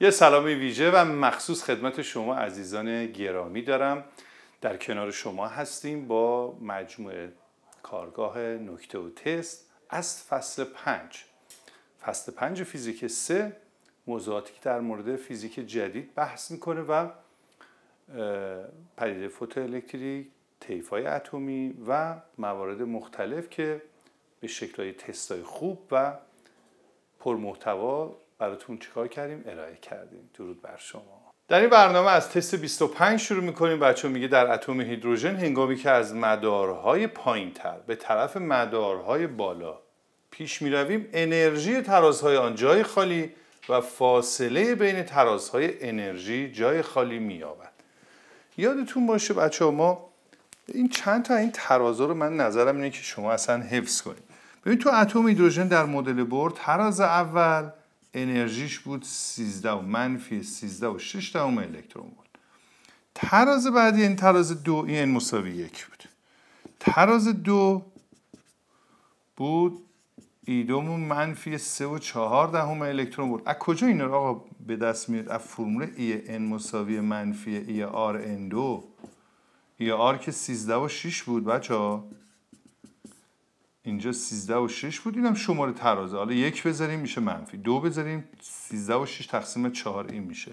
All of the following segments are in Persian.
یه سلامی ویژه و مخصوص خدمت شما عزیزان گرامی دارم در کنار شما هستیم با مجموعه کارگاه نکته و تست از فصل پنج فصل پنج فیزیک سه موضوعاتی که در مورد فیزیک جدید بحث میکنه و پدیده فوتوالکتریک طیفهای اتمی و موارد مختلف که به شکلهای تستای خوب و پرمحتوا براتون چیکار کردیم ارائه کردیم درود بر شما در این برنامه از تست 25 شروع میکنیم بچه میگه در اتم هیدروژن هنگامی که از مدارهای پایین تر به طرف مدارهای بالا پیش میرویم انرژی ترازهای آن جای خالی و فاصله بین ترازهای انرژی جای خالی مییابد یادتون باشه بچه ما این چند تا این ترازا رو من نظرم اینه که شما اصلا حفظ کنید ببین تو اتم هیدروژن در مدل بور تراز اول انرژیش بود 13 و منفی 13 و 6 دهم الکترون بود تراز بعدی این تراز دو این مساوی یک بود تراز دو بود دومون منفی 3 و 4 دهم الکترون بود از کجا این را آقا به دست میاد از فرمول ای ان مساوی منفی ای آر ان دو ای آر که 13 و 6 بود بچه ها اینجا 13 و 6 بود اینم شماره ترازه حالا یک بذاریم میشه منفی دو بذاریم 13 و 6 تقسیم 4 این میشه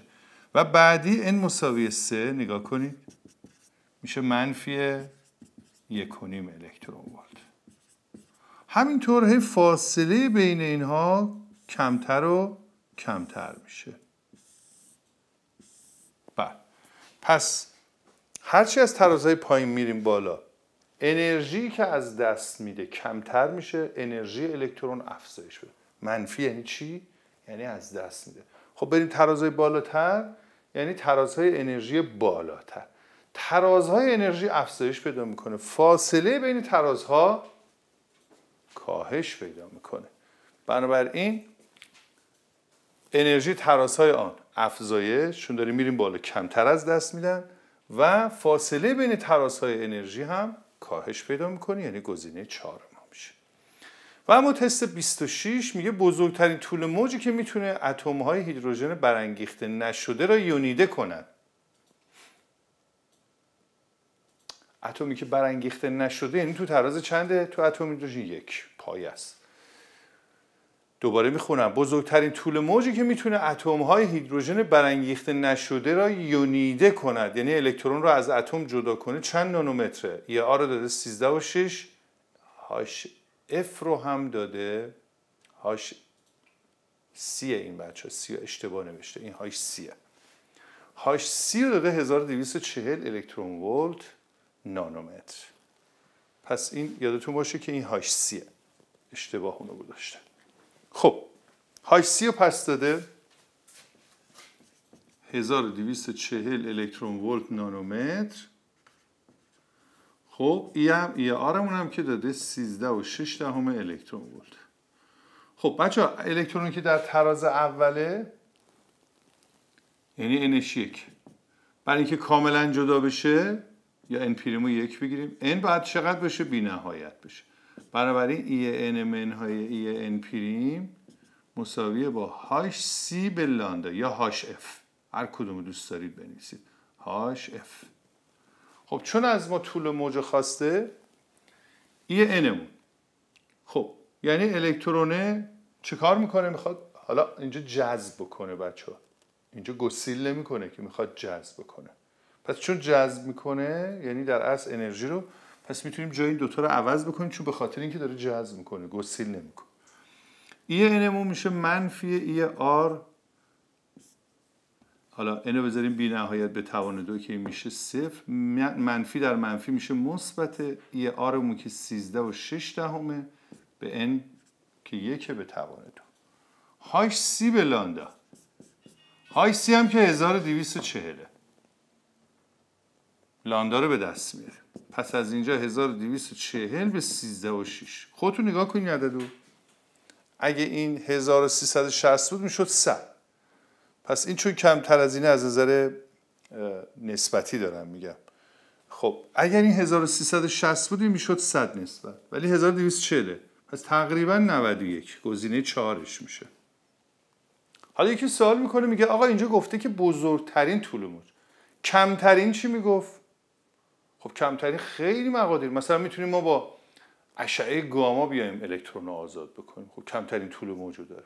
و بعدی این مساوی 3 نگاه کنید میشه منفی یک و الکترون والد همینطور هی فاصله بین اینها کمتر و کمتر میشه بله پس هرچی از ترازهای پایین میریم بالا انرژی که از دست میده کمتر میشه انرژی الکترون افزایش بده منفی یعنی چی یعنی از دست میده خب بریم ترازهای بالاتر یعنی ترازهای انرژی بالاتر ترازهای انرژی افزایش پیدا میکنه فاصله بین ترازها کاهش پیدا میکنه بنابراین انرژی ترازهای آن افزایش چون داریم میریم بالا کمتر از دست میدن و فاصله بین ترازهای انرژی هم کاهش پیدا میکنه یعنی گزینه 4 ما میشه و اما تست 26 میگه بزرگترین طول موجی که میتونه اتم های هیدروژن برانگیخته نشده را یونیده کند اتمی که برانگیخته نشده یعنی تو تراز چنده تو اتم هیدروژن یک پای است دوباره میخونم بزرگترین طول موجی که میتونه اتم های هیدروژن برانگیخته نشده را یونیده کند یعنی الکترون را از اتم جدا کنه چند نانومتره یه آ رو داده 13 و هاش اف رو هم داده هاش سی این بچه سی اشتباه نوشته این هاش سیه هاش سی رو داده 1240 الکترون ولت نانومتر پس این یادتون باشه که این هاش سیه اشتباه اونو گذاشته خب های سی پس داده 1240 الکترون ولت نانومتر خب ای هم ای آرمون هم که داده 13 و 6 دهم الکترون ولت خب بچه ها الکترونی که در تراز اوله یعنی NH1 برای اینکه کاملا جدا بشه یا n پریمو یک بگیریم n باید چقدر بشه بی نهایت بشه بنابراین من e های این e پریم مساویه با هاش سی به لاندا یا هاش اف هر کدوم دوست دارید بنویسید هاش اف خب چون از ما طول موج خواسته ای e اینمون خب یعنی الکترونه چه کار میکنه میخواد حالا اینجا جذب بکنه بچه اینجا گسیل نمیکنه که میخواد جذب بکنه پس چون جذب میکنه یعنی در اصل انرژی رو پس میتونیم جای این دوتا رو عوض بکنیم چون به خاطر اینکه داره جذب میکنه گسیل نمیکنه ای اینمون میشه منفی ای آر حالا اینو بذاریم بی نهایت به توان دو که میشه صفر منفی در منفی میشه مثبت ای آرمون که 13 و 6 دهمه به ان که یک به توان دو هاش سی به لاندا هاش سی هم که 1240 لاندا رو به دست میاره پس از اینجا 1240 به 13 و 6 خودتون نگاه کنید عددو اگه این 1360 بود میشد 100 پس این چون کمتر از اینه از نظر نسبتی دارم میگم خب اگر این 1360 بود این میشد 100 نسبت ولی 1240 پس تقریبا 91 گزینه 4 میشه حالا یکی سوال میکنه میگه آقا اینجا گفته که بزرگترین طول موج کمترین چی میگفت خب کمترین خیلی مقادیر مثلا میتونیم ما با اشعه گاما بیایم الکترون آزاد بکنیم خب کمترین طول موج داره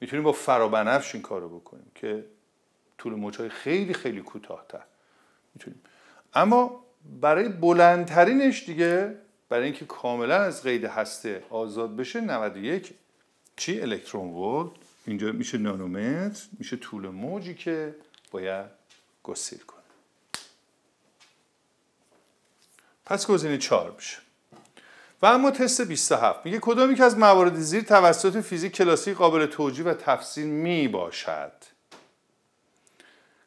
میتونیم با فرابنفش این کارو بکنیم که طول موجهای خیلی خیلی کوتاهتر میتونیم اما برای بلندترینش دیگه برای اینکه کاملا از قید هسته آزاد بشه 91 چی الکترون ولت اینجا میشه نانومتر میشه طول موجی که باید گسیل کنیم پس گزینه 4 میشه و اما تست 27 میگه کدامی که از موارد زیر توسط فیزیک کلاسیک قابل توجیه و تفسیر می باشد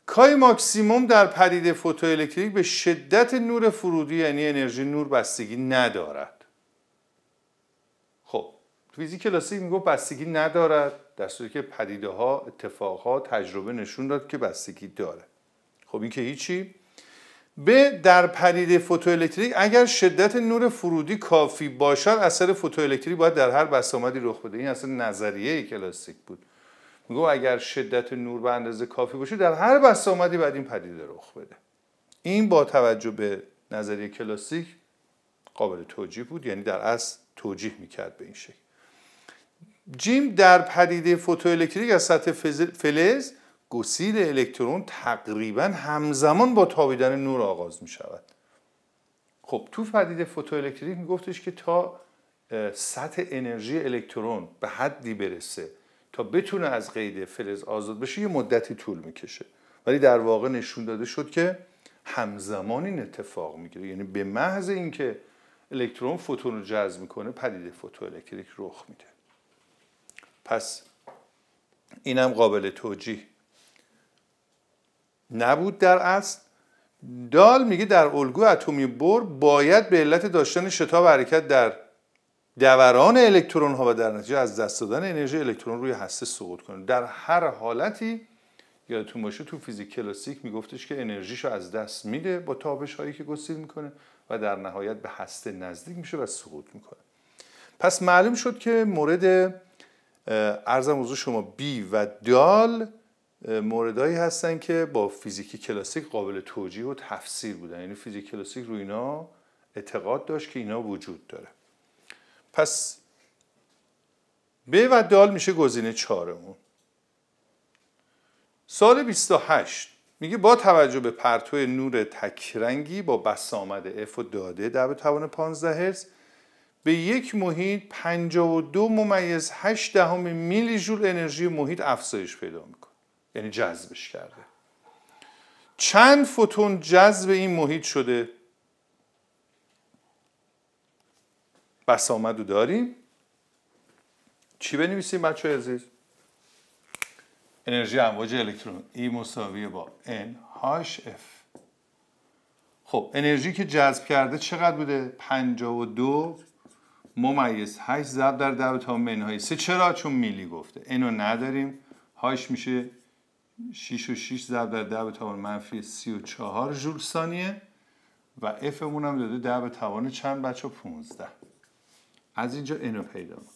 کای ماکسیموم در پدیده فوتوالکتریک به شدت نور فرودی یعنی انرژی نور بستگی ندارد خب فیزیک کلاسیک میگه بستگی ندارد در صورتی که پدیده ها اتفاق ها تجربه نشون داد که بستگی داره خب این که هیچی به در پدیده فوتوالکتریک اگر شدت نور فرودی کافی باشد اثر فوتوالکتریک باید در هر بسامدی رخ بده این اصلا نظریه کلاسیک بود میگو اگر شدت نور به اندازه کافی باشه در هر بسامدی باید این پدیده رخ بده این با توجه به نظریه کلاسیک قابل توجیه بود یعنی در اصل توجیه میکرد به این شکل جیم در پدیده فوتوالکتریک از سطح فلز گسیل الکترون تقریبا همزمان با تابیدن نور آغاز می شود خب تو پدیده فوتوالکتریک گفتش که تا سطح انرژی الکترون به حدی برسه تا بتونه از قید فلز آزاد بشه یه مدتی طول میکشه ولی در واقع نشون داده شد که همزمان این اتفاق میگیره یعنی به محض اینکه الکترون فوتون رو جذب میکنه پدیده فوتوالکتریک رخ میده پس اینم قابل توجیه نبود در اصل دال میگه در الگو اتمی بر باید به علت داشتن شتاب حرکت در دوران الکترون ها و در نتیجه از دست دادن انرژی الکترون روی هسته سقوط کنه در هر حالتی یادتون باشه تو فیزیک کلاسیک میگفتش که انرژیشو از دست میده با تابش هایی که گسیل میکنه و در نهایت به هسته نزدیک میشه و سقوط میکنه پس معلوم شد که مورد ارزم حضور شما بی و دال موردایی هستن که با فیزیک کلاسیک قابل توجیه و تفسیر بودن یعنی فیزیک کلاسیک رو اینا اعتقاد داشت که اینا وجود داره پس ب و دال میشه گزینه چهارمون سال 28 میگه با توجه به پرتو نور تکرنگی با بسامد F و داده در به توان 15 هرتز به یک محیط 52 ممیز 8 دهم میلی جول انرژی محیط افزایش پیدا میکنه یعنی جذبش کرده چند فوتون جذب این محیط شده بسامد رو داریم چی بنویسیم بچه عزیز انرژی امواج الکترون ای مساوی با هاش اف خب انرژی که جذب کرده چقدر بوده 52 ممیز 8 ضرب در دو تا منهای 3 چرا چون میلی گفته اینو نداریم هاش میشه 6 و 6 ضرب در 10 به توان منفی 34 جول ثانیه و F مون هم داده 10 به توان چند بچه 15 از اینجا اینو پیدا میکنه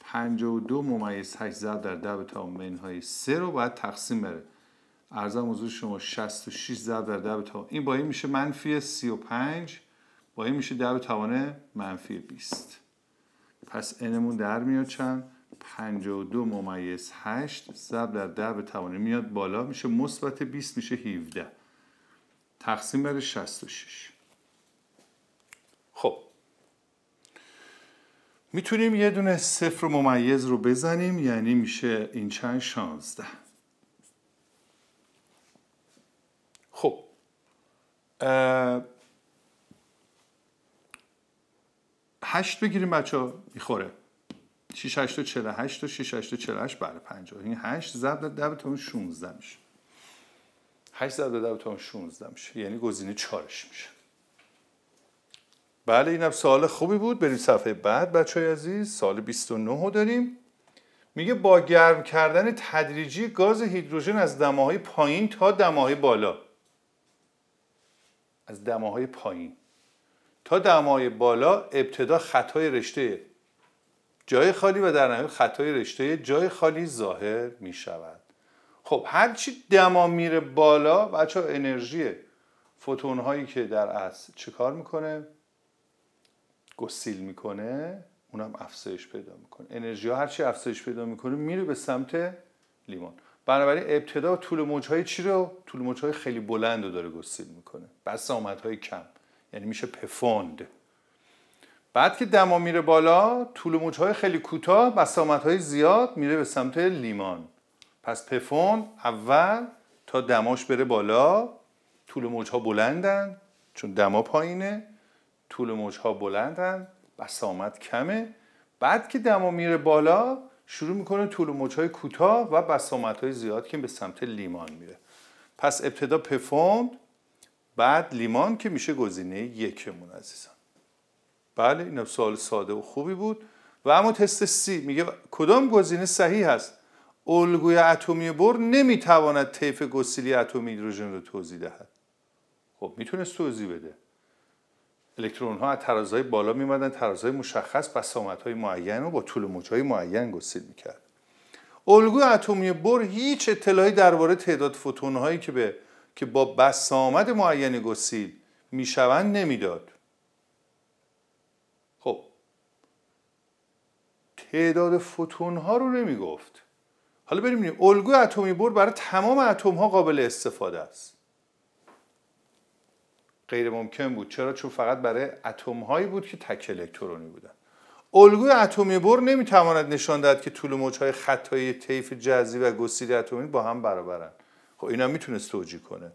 52 ممیز 8 ضرب در 10 به توان منهای 3 رو باید تقسیم بره ارزم حضور شما 66 ضرب در 10 به توان این با این میشه منفی 35 با این میشه 10 به توان منفی 20 پس انمون در میاد چند 52 ممیز 8 ضرب در 10 به توانی میاد بالا میشه مثبت 20 میشه 17 تقسیم بر 66 خب میتونیم یه دونه صفر ممیز رو بزنیم یعنی میشه این چند 16 خب هشت بگیریم بچه ها میخوره 6848 بله، تا 6848 برای 50 این 8 ضرب در تا 16 میشه 8 ضرب در تا 16 میشه یعنی گزینه 4 میشه بله اینم سوال خوبی بود بریم صفحه بعد بچه های عزیز سال 29 رو داریم میگه با گرم کردن تدریجی گاز هیدروژن از دماهای پایین تا دماهای بالا از دماهای پایین تا دمای بالا ابتدا خطای رشته جای خالی و در نهایت خطای رشته جای خالی ظاهر می شود خب هرچی دما میره بالا بچه ها انرژی فوتون هایی که در اصل کار میکنه گسیل میکنه اونم افزایش پیدا میکنه انرژی ها هرچی افزایش پیدا میکنه میره به سمت لیمون. بنابراین ابتدا طول موج های چی رو طول موج های خیلی بلند رو داره گسیل میکنه بس های کم یعنی میشه پفوند بعد که دما میره بالا طول موجهای خیلی کوتاه های زیاد میره به سمت لیمان پس پفون اول تا دماش بره بالا طول موجها بلندن چون دما پایینه طول موجها بلندن بسامت کمه بعد که دما میره بالا شروع میکنه طول موجهای کوتاه و های زیاد که به سمت لیمان میره پس ابتدا پفون بعد لیمان که میشه گزینه یکمون عزیزم بله این سوال ساده و خوبی بود و اما تست سی میگه کدام گزینه صحیح است الگوی اتمی بر نمیتواند طیف گسیلی اتمی هیدروژن رو توضیح دهد خب میتونست توضیح بده الکترون ها از ترازهای بالا میمدن ترازهای مشخص بسامت های معین و با طول موج های معین گسیل میکرد الگوی اتمی بر هیچ اطلاعی درباره تعداد فوتون هایی که به که با بسامد معین گسیل میشوند نمیداد تعداد فوتون ها رو نمیگفت حالا بریم ببینیم الگوی اتمی بور برای تمام اتم ها قابل استفاده است غیر ممکن بود چرا چون فقط برای اتم هایی بود که تک الکترونی بودن الگوی اتمی بور نمیتواند نشان دهد که طول موج های خطایی طیف جزی و گسیل اتمی با هم برابرند خب اینا میتونست توجیه کنه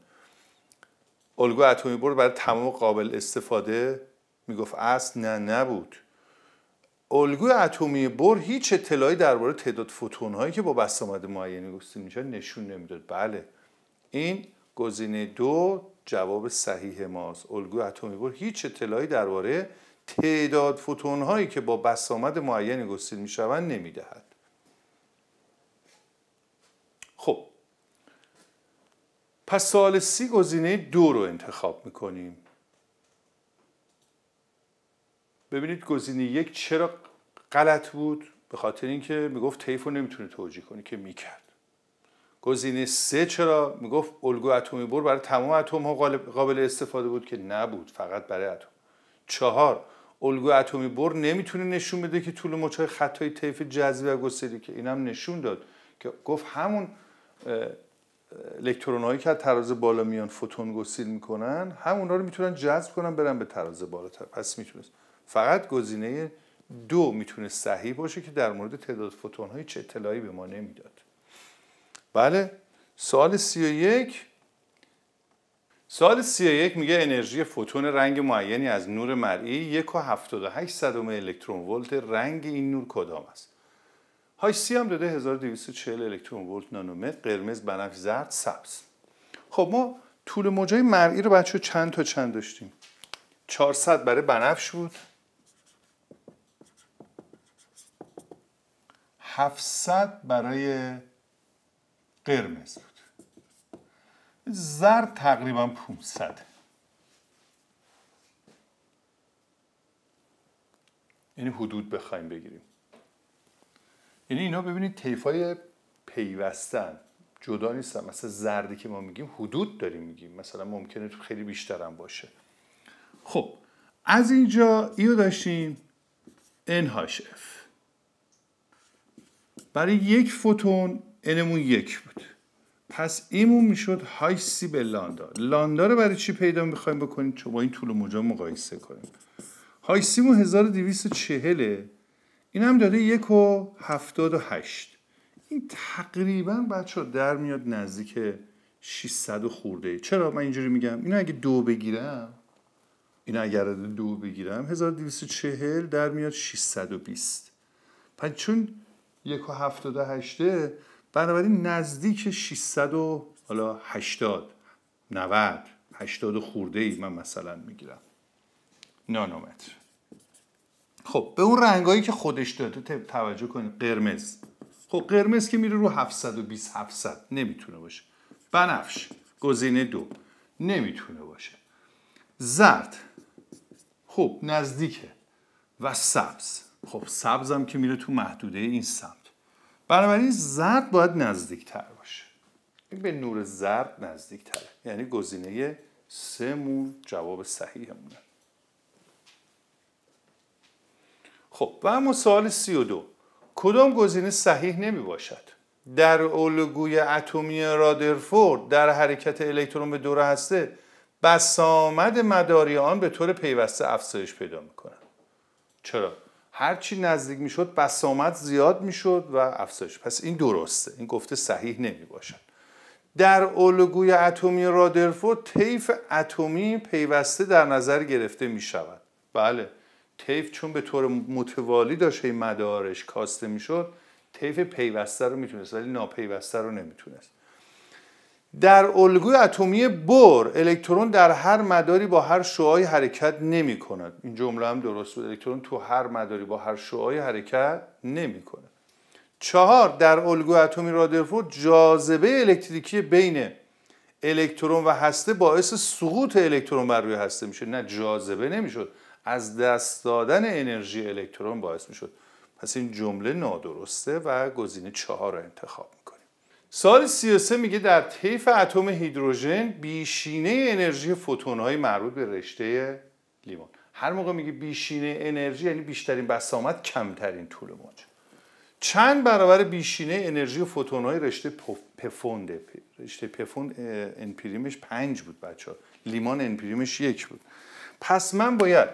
الگو اتمی بور برای تمام قابل استفاده میگفت اصل نه نبود الگوی اتمی بر هیچ اطلاعی درباره تعداد فوتون هایی که با معینی معین میشه نشون نمیداد بله این گزینه دو جواب صحیح ماست الگوی اتمی بر هیچ اطلاعی درباره تعداد فوتون هایی که با بسامد معینی گسیل میشوند نمیدهد خب پس سوال سی گزینه دو رو انتخاب میکنیم ببینید گزینه یک چرا غلط بود به خاطر اینکه میگفت طیف رو نمیتونه توجیه کنی که میکرد گزینه سه چرا میگفت الگو اتمی بر برای تمام اتم ها قابل استفاده بود که نبود فقط برای اتم چهار الگو اتمی بر نمیتونه نشون بده که طول مچای خطای طیف جذبی و گستری که اینم نشون داد که گفت همون الکترون هایی که از تراز بالا میان فوتون گسیل میکنن همونها رو میتونن جذب کنن برن به تراز بالاتر پس میتونست فقط گزینه دو میتونه صحیح باشه که در مورد تعداد فوتون های چه اطلاعی به ما نمیداد بله سوال یک سال یک میگه انرژی فوتون رنگ معینی از نور مرئی هشت صدم الکترون ولت رنگ این نور کدام است های سی هم داده 1240 الکترون ولت نانومتر قرمز بنفش زرد سبز خب ما طول موجای مرئی رو بچه چند تا چند داشتیم 400 برای بنفش بود 700 برای قرمز بود زرد تقریبا 500 یعنی حدود بخوایم بگیریم یعنی اینا ببینید تیفای پیوستن جدا نیستن مثلا زردی که ما میگیم حدود داریم میگیم مثلا ممکنه خیلی بیشتر هم باشه خب از اینجا اینو داشتیم NHF برای یک فوتون انمون یک بود پس ایمون میشد های سی به لاندا لاندا رو برای چی پیدا میخوایم بکنیم چون با این طول موجا مقایسه کنیم های و 1240 این هم داره یک و هفتاد و هشت این تقریبا بچه در میاد نزدیک 600 و خورده چرا من اینجوری میگم اینو اگه دو بگیرم این اگر دو بگیرم 1240 در میاد 620 پس چون یک و هفتاده هشته بنابراین نزدیک 600 و حالا 80 90 80 خورده ای من مثلا میگیرم نانومتر خب به اون رنگایی که خودش داده توجه کنید قرمز خب قرمز که میره رو 720 700 نمیتونه باشه بنفش گزینه دو نمیتونه باشه زرد خب نزدیکه و سبز خب سبزم که میره تو محدوده این سبز بنابراین زرد باید نزدیکتر باشه به نور زرد نزدیکتره یعنی گزینه سه مور جواب صحیحمونه خب و اما سوال سی و دو کدام گزینه صحیح نمی باشد در الگوی اتمی رادرفورد در حرکت الکترون به دور هسته بسامد مداری آن به طور پیوسته افزایش پیدا میکنن چرا هرچی نزدیک میشد بسامت زیاد میشد و افزایش پس این درسته این گفته صحیح نمی باشد در الگوی اتمی رادرفورد طیف اتمی پیوسته در نظر گرفته می شود بله طیف چون به طور متوالی داشت مدارش کاسته میشد طیف پیوسته رو میتونست ولی ناپیوسته رو نمیتونست در الگوی اتمی بور الکترون در هر مداری با هر شعاعی حرکت نمی کند این جمله هم درست بود الکترون تو هر مداری با هر شعاعی حرکت نمی کند چهار در الگو اتمی رادرفورد جاذبه الکتریکی بین الکترون و هسته باعث سقوط الکترون بر روی هسته میشه نه جاذبه نمیشد از دست دادن انرژی الکترون باعث میشد پس این جمله نادرسته و گزینه چهار را انتخاب میکنه سال 33 میگه در طیف اتم هیدروژن بیشینه انرژی های مربوط به رشته لیمون هر موقع میگه بیشینه انرژی یعنی بیشترین بسامت کمترین طول موج چند برابر بیشینه انرژی فوتون‌های رشته پفونده رشته پفون انپریمش پنج بود بچه ها. لیمان انپریمش یک بود پس من باید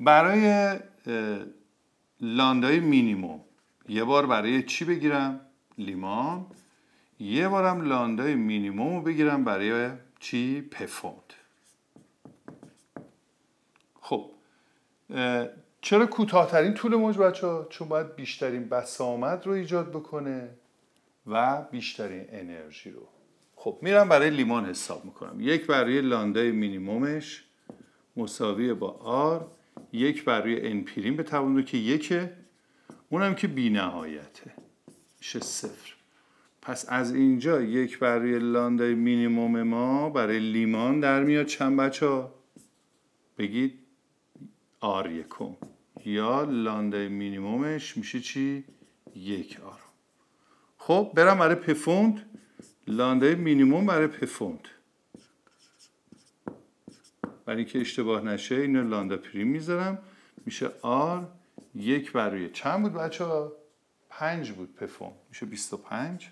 برای لاندای مینیموم یه بار برای چی بگیرم لیمان یه بارم لاندای مینیموم رو بگیرم برای چی پفوند خب چرا کوتاهترین طول موج بچه ها؟ چون باید بیشترین بسامد رو ایجاد بکنه و بیشترین انرژی رو خب میرم برای لیمان حساب میکنم یک برای لاندای مینیمومش مساوی با آر یک برای انپیرین به توان که یکه اونم که بی نهایته میشه صفر پس از اینجا یک برای لاندای مینیموم ما برای لیمان در میاد چند بچه ها؟ بگید آر یکم یا لاندای مینیمومش میشه چی؟ یک آر خب برم برای پفوند لاندای مینیموم برای پفوند برای اینکه اشتباه نشه اینو لاندا پریم میذارم میشه آر یک روی چند بود بچه ها؟ پنج بود پفوند میشه بیست و پنج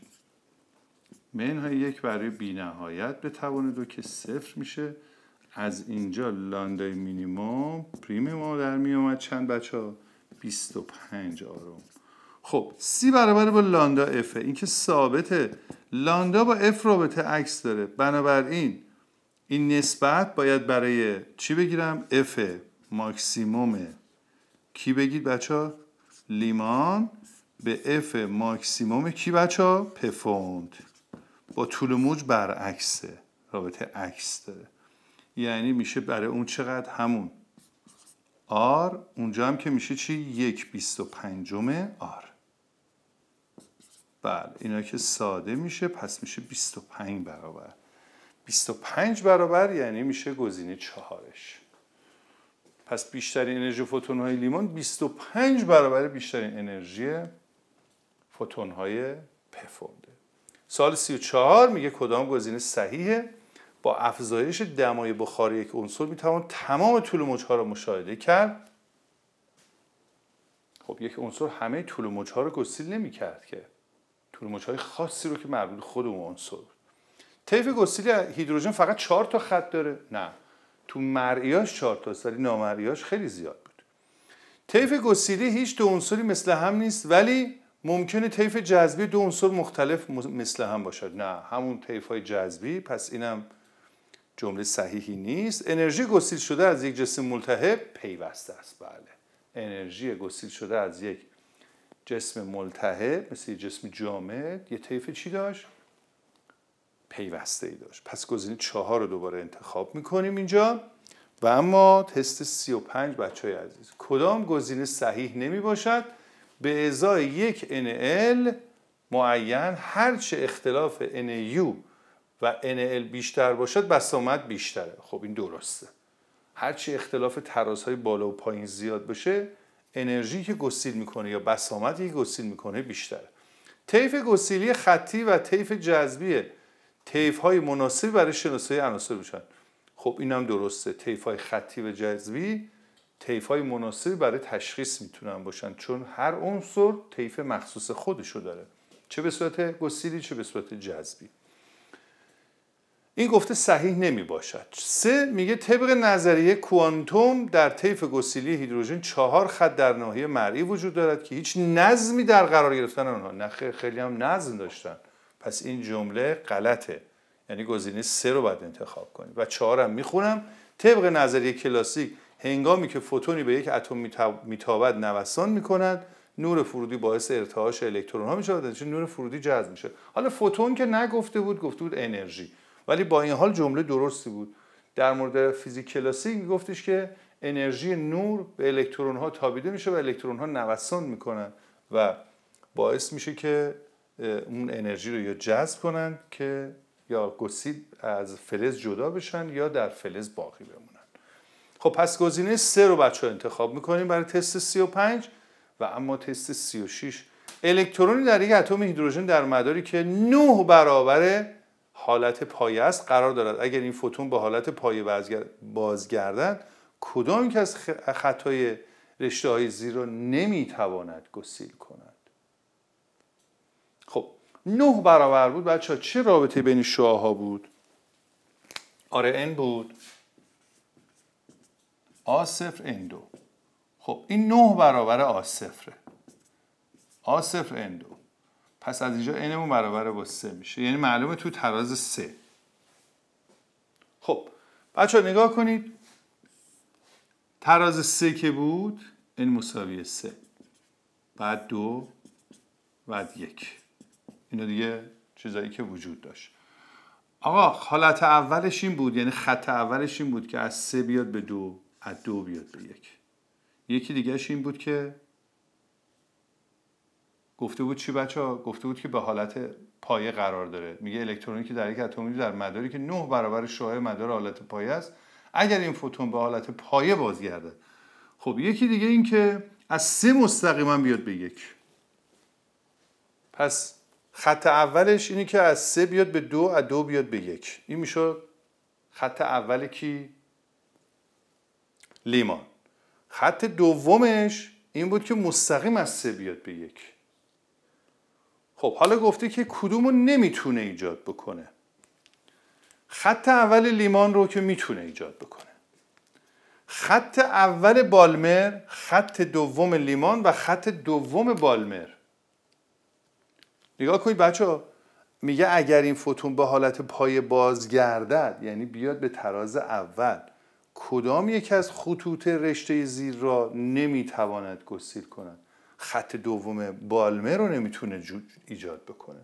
منهای یک برای بی نهایت توان دو که صفر میشه از اینجا لاندای مینیموم پریم ما در می اومد چند بچه ها 25 آروم خب سی برابر با لاندا اف این که ثابته لاندا با اف رابطه عکس داره بنابراین این نسبت باید برای چی بگیرم اف ماکسیموم کی بگید بچه ها؟ لیمان به اف ماکسیموم کی بچه ها؟ پفوند با طول موج برعکسه رابطه عکس داره یعنی میشه برای اون چقدر همون آر اونجا هم که میشه چی؟ یک بیست و پنجمه آر بله اینا که ساده میشه پس میشه 25 برابر 25 برابر یعنی میشه گزینه چهارش پس بیشترین انرژی فوتون های لیمون 25 برابر بیشترین انرژی فوتون های سال 34 میگه کدام گزینه صحیحه با افزایش دمای بخار یک عنصر میتوان تمام طول ها را مشاهده کرد خب یک عنصر همه طول ها رو گسیل نمیکرد که طول های خاصی رو که مربوط خود اون عنصر طیف گسیل هیدروژن فقط چهار تا خط داره نه تو مرئیاش چهار تا ولی نامرئیاش خیلی زیاد بود طیف گسیلی هیچ دو عنصری مثل هم نیست ولی ممکنه طیف جذبی دو عنصر مختلف مثل هم باشد نه همون طیف های جذبی پس اینم جمله صحیحی نیست انرژی گسیل شده از یک جسم ملتهب پیوسته است بله انرژی گسیل شده از یک جسم ملتهب مثل یک جسم جامد یه طیف چی داشت پیوسته ای داشت پس گزینه چهار رو دوباره انتخاب میکنیم اینجا و اما تست 35 بچه های عزیز کدام گزینه صحیح نمی باشد به ازای یک NL معین هرچه اختلاف NU و NL بیشتر باشد بسامد بیشتره خب این درسته هرچه اختلاف های بالا و پایین زیاد باشه انرژی که گسیل میکنه یا بسامدی که گسیل میکنه بیشتره طیف گسیلی خطی و طیف جذبی طیف های مناسبی برای شناسایی عناصر میشن خب این هم درسته طیف های خطی و جذبی تیف های مناسبی برای تشخیص میتونن باشن چون هر عنصر طیف مخصوص خودشو داره چه به صورت گسیلی چه به صورت جذبی این گفته صحیح نمی باشد سه میگه طبق نظریه کوانتوم در طیف گسیلی هیدروژن چهار خط در ناحیه مرئی وجود دارد که هیچ نظمی در قرار گرفتن آنها نه خیلی هم نظم داشتن پس این جمله غلطه یعنی گزینه سه رو باید انتخاب کنیم و چهارم میخونم طبق نظریه کلاسیک هنگامی که فوتونی به یک اتم میتابد نوسان میکند نور فرودی باعث ارتعاش الکترون ها میشود چون نور فرودی جذب میشه حالا فوتون که نگفته بود گفته بود انرژی ولی با این حال جمله درستی بود در مورد فیزیک کلاسیک گفتش که انرژی نور به الکترون ها تابیده میشه و الکترون ها نوسان میکنن و باعث میشه که اون انرژی رو یا جذب کنن که یا گسید از فلز جدا بشن یا در فلز باقی بمونن خب پس گزینه 3 رو بچه ها انتخاب میکنیم برای تست 35 و اما تست 36 الکترونی در یک اتم هیدروژن در مداری که 9 برابر حالت پایه است قرار دارد اگر این فوتون به حالت پایه بازگردند کدام که از خطای رشته های زیر را نمیتواند گسیل کند خب 9 برابر بود بچه ها چه رابطه بین ها بود آره این بود آ صفر این دو خب این نه برابر آ صفره آ صفر این دو پس از اینجا اینمون برابر با سه میشه یعنی معلومه تو تراز سه خب بچه ها نگاه کنید تراز سه که بود این مساوی سه بعد دو بعد یک اینو دیگه چیزایی که وجود داشت آقا حالت اولش این بود یعنی خط اولش این بود که از سه بیاد به دو از دو بیاد به یک یکی دیگهش این بود که گفته بود چی بچه ها؟ گفته بود که به حالت پایه قرار داره میگه الکترونی که در یک اتمی در مداری که نه برابر شعاع مدار حالت پایه است اگر این فوتون به حالت پایه بازگرده خب یکی دیگه این که از سه مستقیما بیاد به یک پس خط اولش اینه که از سه بیاد به دو از دو بیاد به یک این میشه خط اول کی لیمان خط دومش این بود که مستقیم از سه بیاد به یک خب حالا گفته که کدومو نمیتونه ایجاد بکنه خط اول لیمان رو که میتونه ایجاد بکنه خط اول بالمر خط دوم لیمان و خط دوم بالمر نگاه کنید بچه میگه اگر این فوتون به حالت پای بازگردد یعنی بیاد به تراز اول کدام یک از خطوط رشته زیر را نمیتواند گسیل کند خط دوم بالمه رو نمیتونه ایجاد بکنه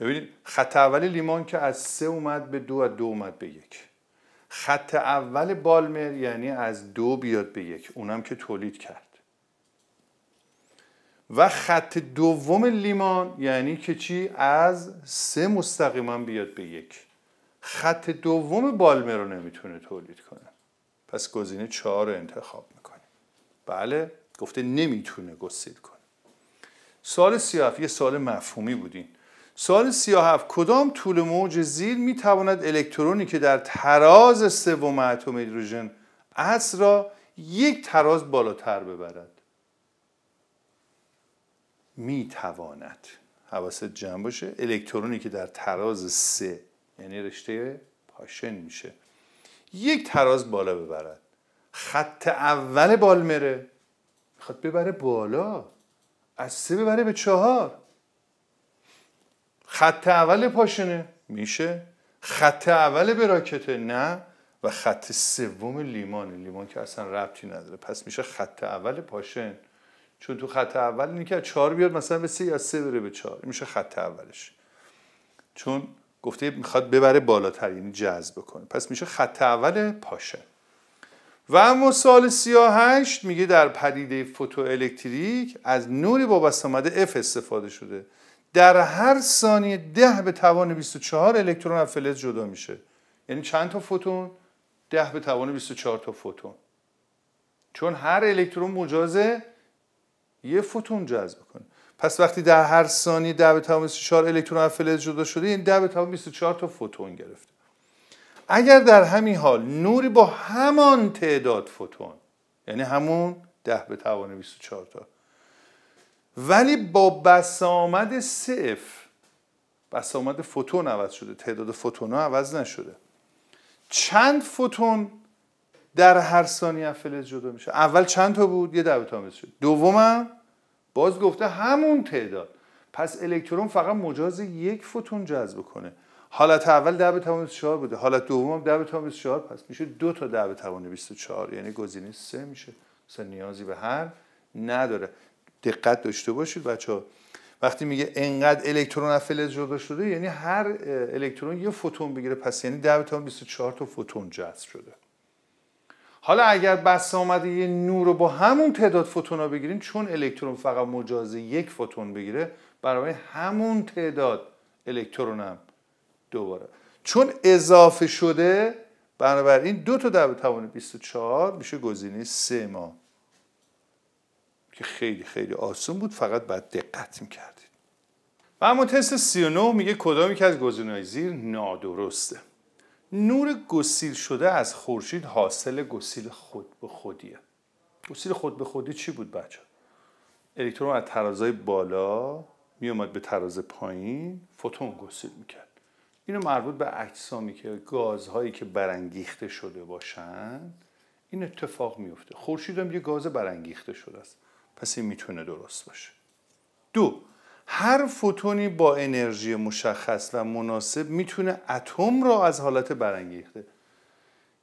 ببینید خط اول لیمان که از سه اومد به دو و دو اومد به یک خط اول بالمر یعنی از دو بیاد به یک اونم که تولید کرد و خط دوم لیمان یعنی که چی از سه مستقیما بیاد به یک خط دوم بالمه رو نمیتونه تولید کنه پس گزینه چهار رو انتخاب میکنه بله گفته نمیتونه گسیل کنه سال سیاهف، یه سال مفهومی بودین سال سیاهف کدام طول موج زیر میتواند الکترونی که در تراز سوم اتم هیدروژن است را یک تراز بالاتر ببرد میتواند حواست جمع باشه الکترونی که در تراز سه یعنی رشته پاشن میشه یک تراز بالا ببرد خط اول بالمره میخواد ببره بالا از سه ببره به چهار خط اول پاشنه میشه خط اول براکته نه و خط سوم لیمانه لیمان که اصلا ربطی نداره پس میشه خط اول پاشن چون تو خط اول اینه که از چهار بیاد مثلا به سه یا سه بره به چهار میشه خط اولش چون گفته میخواد ببره بالاتر یعنی جذب کنه پس میشه خط اول پاشه و اما سال 38 میگه در پدیده فوتو الکتریک از نوری بابست آمده اف استفاده شده در هر ثانیه ده به توان 24 الکترون از فلز جدا میشه یعنی چند تا فوتون ده به توان 24 تا فوتون چون هر الکترون مجازه یه فوتون جذب کنه پس وقتی در هر ثانیه ده به توان 24 الکترون از فلز جدا شده این ده به توان 24 تا فوتون گرفته اگر در همین حال نوری با همان تعداد فوتون یعنی همون ده به توان 24 تا ولی با بسامد صفر بسامد فوتون عوض شده تعداد فوتون ها عوض نشده چند فوتون در هر ثانیه فلز جدا میشه اول چند تا بود یه ده به توان 24 دومم باز گفته همون تعداد پس الکترون فقط مجاز یک فوتون جذب کنه حالت اول ده به توان 24 بوده حالت دوم هم ده به توان 24 پس میشه دو تا ده به توان 24 یعنی گزینه سه میشه اصلا نیازی به هر نداره دقت داشته باشید بچه ها وقتی میگه انقدر الکترون از فلز جدا شده یعنی هر الکترون یه فوتون بگیره پس یعنی ده به توان 24 تا فوتون جذب شده حالا اگر بسته آمده یه نور رو با همون تعداد فوتون ها بگیرین چون الکترون فقط مجازه یک فوتون بگیره برای همون تعداد الکترون هم دوباره چون اضافه شده بنابراین دو تا در توان 24 میشه گزینه سه ما که خیلی خیلی آسون بود فقط بعد دقت میکردید و اما تست 39 میگه کدامی که از های زیر نادرسته نور گسیل شده از خورشید حاصل گسیل خود به خودیه گسیل خود به خودی چی بود بچه الکترون از ترازای بالا میومد به تراز پایین فوتون گسیل میکرد اینو مربوط به اجسامی که گازهایی که برانگیخته شده باشند این اتفاق میفته خورشید هم یه گاز برانگیخته شده است پس این میتونه درست باشه دو هر فوتونی با انرژی مشخص و مناسب میتونه اتم را از حالت برانگیخته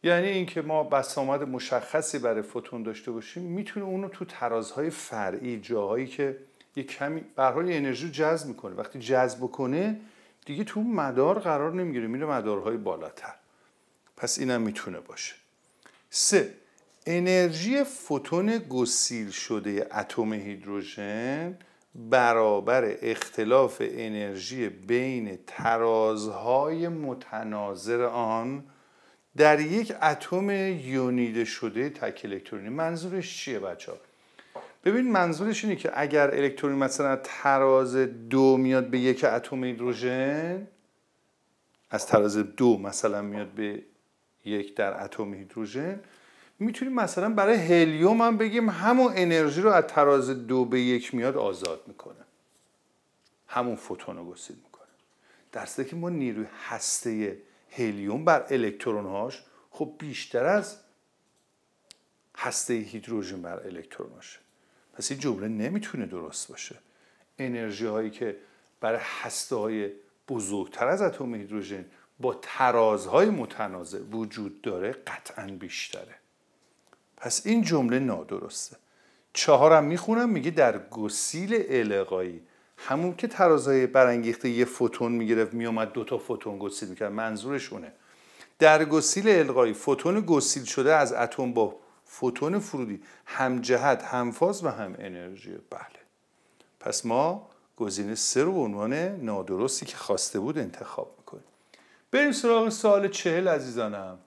یعنی اینکه ما بسامد مشخصی برای فوتون داشته باشیم میتونه اونو تو ترازهای فرعی جاهایی که یه کمی برای انرژی رو جذب میکنه وقتی جذب کنه دیگه تو مدار قرار نمیگیره میره مدارهای بالاتر پس اینم میتونه باشه سه انرژی فوتون گسیل شده اتم هیدروژن برابر اختلاف انرژی بین ترازهای متناظر آن در یک اتم یونیده شده تک الکترونی منظورش چیه بچه ها؟ ببین منظورش اینه که اگر الکترونی مثلا تراز دو میاد به یک اتم هیدروژن از تراز دو مثلا میاد به یک در اتم هیدروژن میتونیم مثلا برای هلیوم هم بگیم همون انرژی رو از تراز دو به یک میاد آزاد میکنه همون فوتون رو گسیل میکنه درسته که ما نیروی هسته هلیوم بر الکترون هاش خب بیشتر از هسته هیدروژن بر الکترون هاشه پس این جمله نمیتونه درست باشه انرژی هایی که برای هسته های بزرگتر از اتم هیدروژن با ترازهای متنازع وجود داره قطعا بیشتره پس این جمله نادرسته چهارم میخونم میگه در گسیل القایی همون که ترازای برانگیخته یه فوتون میگرفت میومد دوتا فوتون گسیل میکرد منظورشونه در گسیل القایی فوتون گسیل شده از اتم با فوتون فرودی هم جهت هم فاز و هم انرژی بله پس ما گزینه سه رو به عنوان نادرستی که خواسته بود انتخاب میکنیم بریم سراغ سال چهل عزیزانم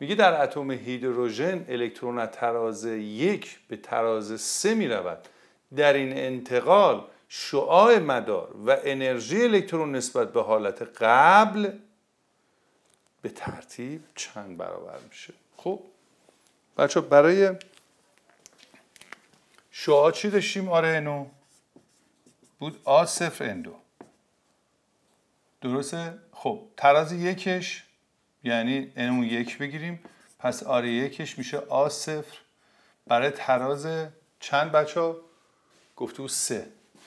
میگه در اتم هیدروژن الکترون از تراز یک به تراز سه میرود در این انتقال شعاع مدار و انرژی الکترون نسبت به حالت قبل به ترتیب چند برابر میشه خب بچه برای شعاع چی داشتیم آره اینو بود آ صفر اندو درسته؟ خب تراز یکش یعنی n اون یک بگیریم پس آر یکش میشه آ صفر برای تراز چند بچه ها گفته سه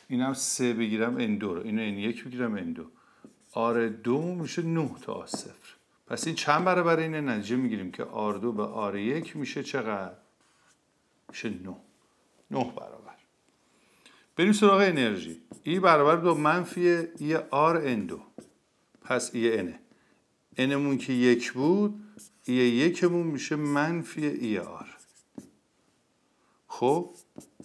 اینم سه بگیرم n دو رو اینو n یک بگیرم n دو آر دو میشه نه تا آ صفر پس این چند برابر اینه نتیجه میگیریم که آر دو به آر یک میشه چقدر میشه نه، نه برابر بریم سراغ انرژی ای برابر دو منفی ای آر ان دو پس ای انه اینمون که یک بود ای یکمون میشه منفی ای آر خب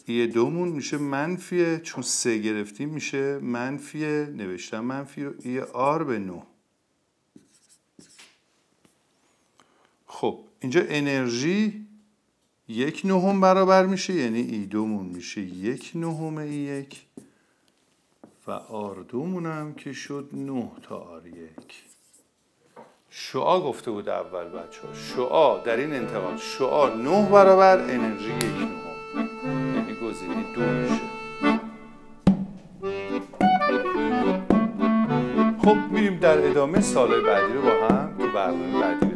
ای دومون میشه منفی چون سه گرفتیم میشه منفی نوشتم منفی رو ای آر به نو خب اینجا انرژی یک نهم برابر میشه یعنی ای دومون میشه یک نهم ای یک و آر دومون هم که شد نه تا آر یک شعا گفته بود اول بچه ها شعا در این انتقال شعا نه برابر انرژی یک نهم یعنی گزینه دو میشه خب میریم در ادامه سال بعدی رو با هم تو برنامه بعدی